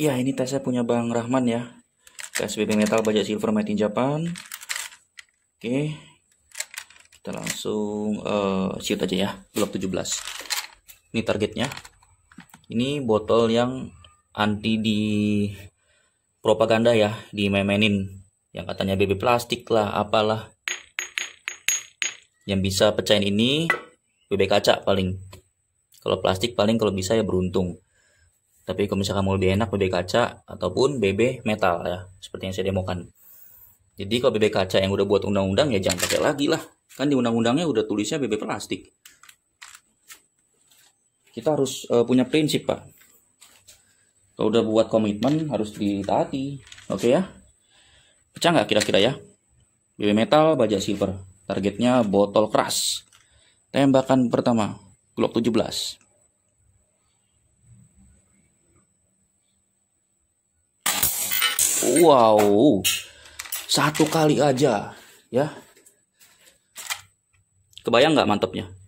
Ya, ini tasnya punya Bang Rahman ya. Tas BB metal bajak silver made in Japan. Oke. Kita langsung uh, eh, shoot aja ya, blok 17. Ini targetnya. Ini botol yang anti di propaganda ya, di memenin. Yang katanya BB plastik lah, apalah. Yang bisa pecahin ini BB kaca paling. Kalau plastik paling kalau bisa ya beruntung tapi kalau misalkan mau lebih enak bebek kaca ataupun bebek metal ya seperti yang saya demokan jadi kalau bebek kaca yang udah buat undang-undang ya jangan pakai lagi lah kan di undang-undangnya udah tulisnya bebek plastik kita harus uh, punya prinsip pak kalau udah buat komitmen harus ditaati oke okay, ya pecah nggak kira-kira ya bebek metal baja silver targetnya botol keras tembakan pertama Glock 17 Wow. Satu kali aja, ya. Kebayang nggak mantepnya?